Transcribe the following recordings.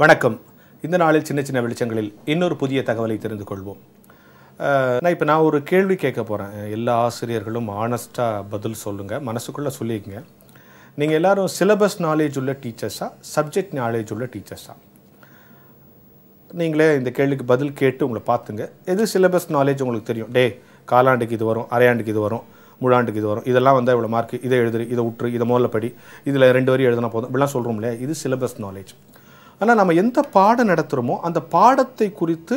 வணக்கம் இந்த நாளில் சின்ன சின்ன வெளிச்சங்களில் இன்னொரு புதிய தகவலை தெரிந்து கொள்வோம் நான் இப்போ நான் ஒரு கேள்வி கேட்க போகிறேன் எல்லா ஆசிரியர்களும் ஆனஸ்ட்டாக பதில் சொல்லுங்கள் மனசுக்குள்ளே சொல்லிக்கங்க நீங்கள் எல்லோரும் சிலபஸ் நாலேஜ் உள்ள டீச்சர்ஸாக சப்ஜெக்ட் நாலேஜ் உள்ள டீச்சர்ஸாக நீங்களே இந்த கேள்விக்கு பதில் கேட்டு உங்களை பார்த்துங்க எது சிலபஸ் நாலேஜ் உங்களுக்கு தெரியும் டே காலாண்டுக்கு இது வரும் அரையாண்டுக்கு இது வரும் முழாண்டுக்கு இது வரும் இதெல்லாம் வந்தால் இவ்வளோ மார்க் இதை எழுதுரு இதை விட்டுரு இதை முதல்ல படி இதில் ரெண்டு வரையும் எழுதுனா போதும் இப்படிலாம் இல்லையா இது சிலபஸ் நாலேஜ் ஆனால் நம்ம எந்த பாடம் நடத்துகிறோமோ அந்த பாடத்தை குறித்து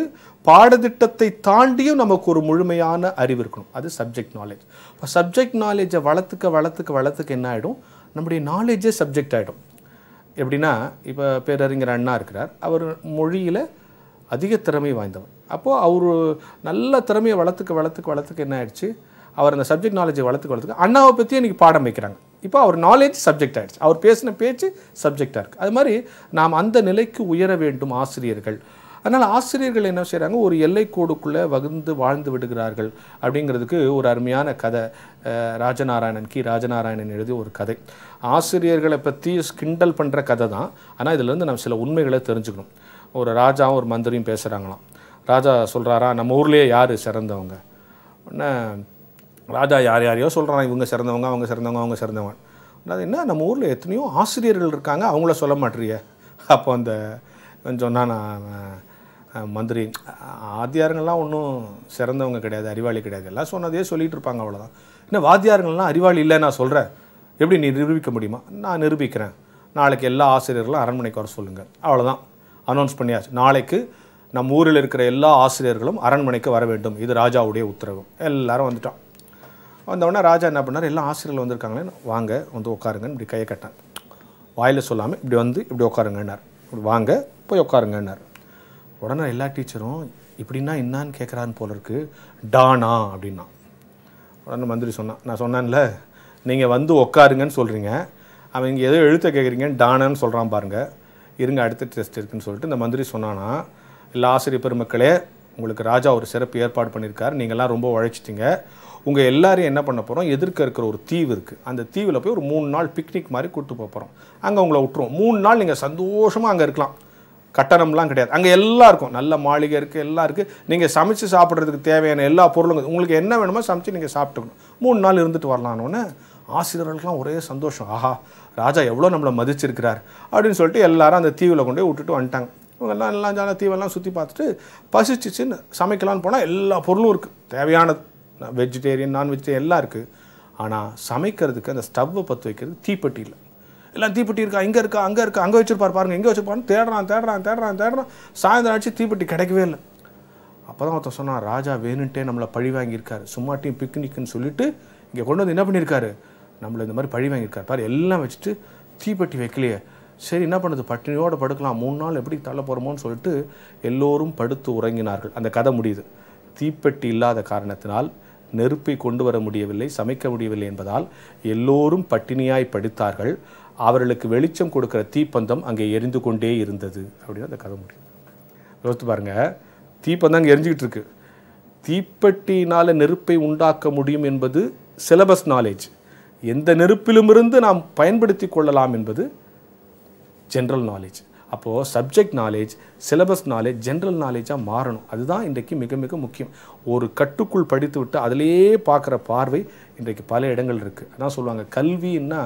பாடத்திட்டத்தை தாண்டியும் நமக்கு ஒரு முழுமையான அறிவு இருக்கணும் அது சப்ஜெக்ட் நாலேஜ் இப்போ சப்ஜெக்ட் நாலேஜை வளர்த்துக்க வளர்த்துக்க வளர்த்துக்க என்ன ஆகிடும் நம்முடைய நாலேஜே சப்ஜெக்ட் ஆகிடும் எப்படின்னா இப்போ பேரறிஞர் அண்ணா இருக்கிறார் அவர் மொழியில் அதிக திறமை வாய்ந்தவர் அப்போது அவர் நல்ல திறமையை வளர்த்துக்க வளர்த்துக்க வளர்த்துக்க என்ன ஆயிடுச்சு அவர் அந்த சப்ஜெக்ட் நாலேஜை வளர்த்துக்க வளர்த்துக்க அண்ணாவை பற்றி இன்றைக்கி பாடம் வைக்கிறாங்க இப்போ அவர் நாலேஜ் சப்ஜெக்ட் ஆகிடுச்சு அவர் பேசின பேச்சு சப்ஜெக்டாக இருக்குது அது மாதிரி நாம் அந்த நிலைக்கு உயர வேண்டும் ஆசிரியர்கள் அதனால் ஆசிரியர்கள் என்ன செய்கிறாங்க ஒரு எல்லைக்கோடுக்குள்ளே வகுந்து வாழ்ந்து விடுகிறார்கள் அப்படிங்கிறதுக்கு ஒரு அருமையான கதை ராஜநாராயணன் கி ராஜநாராயணன் எழுதிய ஒரு கதை ஆசிரியர்களை பற்றி ஸ்கிண்டல் பண்ணுற கதை தான் ஆனால் இதிலேருந்து நம்ம சில உண்மைகளை தெரிஞ்சுக்கணும் ஒரு ராஜாவும் ஒரு மந்திரியும் பேசுகிறாங்களாம் ராஜா சொல்கிறாரா நம்ம ஊர்லேயே யார் சிறந்தவங்க உடனே ராஜா யார் யாரையோ சொல்கிறான் இவங்க சிறந்தவங்க அவங்க சிறந்தவங்க அவங்க சிறந்தவங்க அது என்ன நம்ம ஊரில் எத்தனையோ ஆசிரியர்கள் இருக்காங்க அவங்கள சொல்ல மாட்டேறிய அப்போ அந்த சொன்னால் நான் மந்திரி ஆதியாருங்கள்லாம் ஒன்றும் சிறந்தவங்க கிடையாது அறிவாளி கிடையாது எல்லாம் சொன்னதே சொல்லிகிட்டு இருப்பாங்க அவ்வளோதான் இன்னும் வாத்தியாரங்கள்லாம் அறிவாளி இல்லை நான் சொல்கிறேன் எப்படி நீ நிரூபிக்க முடியுமா நான் நிரூபிக்கிறேன் நாளைக்கு எல்லா ஆசிரியர்களும் அரண்மனைக்கு வர சொல்லுங்கள் அவ்வளோதான் அனௌன்ஸ் பண்ணியாச்சு நாளைக்கு நம்ம ஊரில் இருக்கிற எல்லா ஆசிரியர்களும் அரண்மனைக்கு வர வேண்டும் இது ராஜாவுடைய உத்தரவு எல்லாரும் வந்துட்டோம் வந்தவொடனே ராஜா என்ன பண்ணார் எல்லாம் ஆசிரியர்கள் வந்திருக்காங்களே வாங்க வந்து உட்காருங்கன்னு இப்படி கையை கேட்டேன் வாயில் சொல்லாமல் இப்படி வந்து இப்படி உட்காருங்கன்னார் இப்படி வாங்க போய் உட்காருங்கன்னார் உடனே எல்லா டீச்சரும் இப்படின்னா என்னான்னு கேட்குறான்னு போல இருக்கு டானா அப்படின்னா உடனே மந்திரி சொன்னான் நான் சொன்னேன்ல நீங்கள் வந்து உட்காருங்கன்னு சொல்கிறீங்க அவன் இங்கே எதோ எழுத்த கேட்குறீங்க டானான்னு சொல்கிறான் பாருங்கள் இருங்க அடுத்த டெஸ்ட் இருக்குன்னு சொல்லிட்டு இந்த மந்திரி சொன்னான்னா எல்லா ஆசிரியர் பெருமக்களே உங்களுக்கு ராஜா ஒரு சிறப்பு ஏற்பாடு பண்ணியிருக்கார் நீங்கள்லாம் ரொம்ப உழைச்சிட்டிங்க உங்கள் எல்லாரையும் என்ன பண்ண போகிறோம் எதிர்க்க இருக்கிற ஒரு தீவு இருக்குது அந்த தீவில் போய் ஒரு மூணு நாள் பிக்னிக் மாதிரி கூப்பிட்டு போக போகிறோம் அங்கே உங்களை விட்டுருவோம் மூணு நாள் நீங்கள் சந்தோஷமாக அங்கே இருக்கலாம் கட்டணம்லாம் கிடையாது அங்கே எல்லாம் இருக்கும் நல்ல மாளிகை இருக்குது எல்லாம் இருக்குது நீங்கள் சமைச்சு சாப்பிட்றதுக்கு தேவையான எல்லா பொருளும் உங்களுக்கு என்ன வேணுமோ சமைச்சு நீங்கள் சாப்பிட்டுக்கணும் மூணு நாள் இருந்துட்டு வரலான்னு ஆசிரியர்களுக்குலாம் ஒரே சந்தோஷம் ஆஹா ராஜா எவ்வளோ நம்மளை மதிச்சிருக்கிறார் அப்படின்னு சொல்லிட்டு எல்லாரும் அந்த தீவில் கொண்டு போய் விட்டுட்டு வந்துட்டாங்க இவங்க எல்லாம் எல்லாம் ஜான தீவெல்லாம் சுற்றி பார்த்துட்டு பசிச்சிச்சின்னு சமைக்கலான்னு போனால் எல்லா பொருளும் இருக்குது தேவையானது வெஜிடேரியன் நான் வெஜிடேரியன் எல்லாம் இருக்குது ஆனால் சமைக்கிறதுக்கு அந்த ஸ்டவ்வை பற்ற வைக்கிறது தீப்பெட்டி இல்லை எல்லாம் தீப்பெட்டி இருக்கா இங்கே இருக்கா அங்கே இருக்கா அங்கே வச்சுருப்பார் பாருங்கள் எங்கே வச்சுருப்பாரு தேடுறான் தேடுறான் தேடுறான் தேடுறான் சாயந்தரம் ஆச்சு தீப்பெட்டி கிடைக்கவே இல்லை அப்போ தான் ஒருத்தர் சொன்னால் ராஜா வேணுன்ட்டே நம்மளை பழி வாங்கியிருக்காரு சும்மாட்டியும் பிக்னிக்னு சொல்லிட்டு இங்கே கொண்டு வந்து என்ன பண்ணியிருக்காரு நம்மளை இந்த மாதிரி பழி வாங்கியிருக்காரு பாரு எல்லாம் வச்சுட்டு தீப்பெட்டி வைக்கலையே சரி என்ன பண்ணுது பட்டினியோடு படுக்கலாம் மூணு நாள் எப்படி தள்ள போகிறோமோன்னு சொல்லிட்டு எல்லோரும் படுத்து உறங்கினார்கள் அந்த கதை முடியுது தீப்பெட்டி இல்லாத காரணத்தினால் நெருப்பை கொண்டு வர முடியவில்லை சமைக்க முடியவில்லை என்பதால் எல்லோரும் பட்டினியாய் படித்தார்கள் அவர்களுக்கு வெளிச்சம் கொடுக்கிற தீப்பந்தம் அங்கே எரிந்து கொண்டே இருந்தது அப்படின்னு அந்த கதை முடியும் யோசித்து பாருங்கள் தீப்பந்தம் அங்கே எரிஞ்சிக்கிட்டு இருக்கு தீப்பெட்டினால் நெருப்பை உண்டாக்க முடியும் என்பது சிலபஸ் நாலேஜ் எந்த இருந்து நாம் பயன்படுத்தி கொள்ளலாம் என்பது ஜென்ரல் நாலேஜ் அப்போது subject knowledge syllabus knowledge general நாலேஜாக மாறணும் அதுதான் இன்றைக்கு மிக மிக முக்கியம் ஒரு கட்டுக்குள் படித்து விட்டு அதிலேயே பார்க்குற பார்வை இன்றைக்கு பல இடங்கள் இருக்குது அதான் சொல்லுவாங்க கல்வின்னா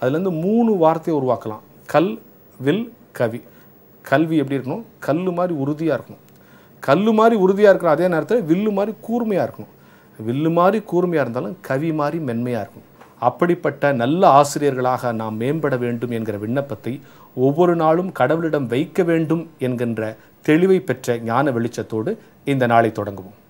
அதுலேருந்து மூணு வார்த்தையை உருவாக்கலாம் கல் வில் கவி கல்வி எப்படி இருக்கணும் கல் மாதிரி உறுதியாக இருக்கணும் கல் மாதிரி உறுதியாக இருக்கணும் அதே நேரத்தில் வில்லு மாதிரி கூர்மையாக இருக்கணும் வில்லு மாதிரி கூர்மையாக இருந்தாலும் கவி மாதிரி மென்மையாக இருக்கணும் அப்படிப்பட்ட நல்ல ஆசிரியர்களாக நாம் மேம்பட வேண்டும் என்கிற விண்ணப்பத்தை ஒவ்வொரு நாளும் கடவுளிடம் வைக்க வேண்டும் என்கின்ற தெளிவை பெற்ற ஞான வெளிச்சத்தோடு இந்த நாளை தொடங்குவோம்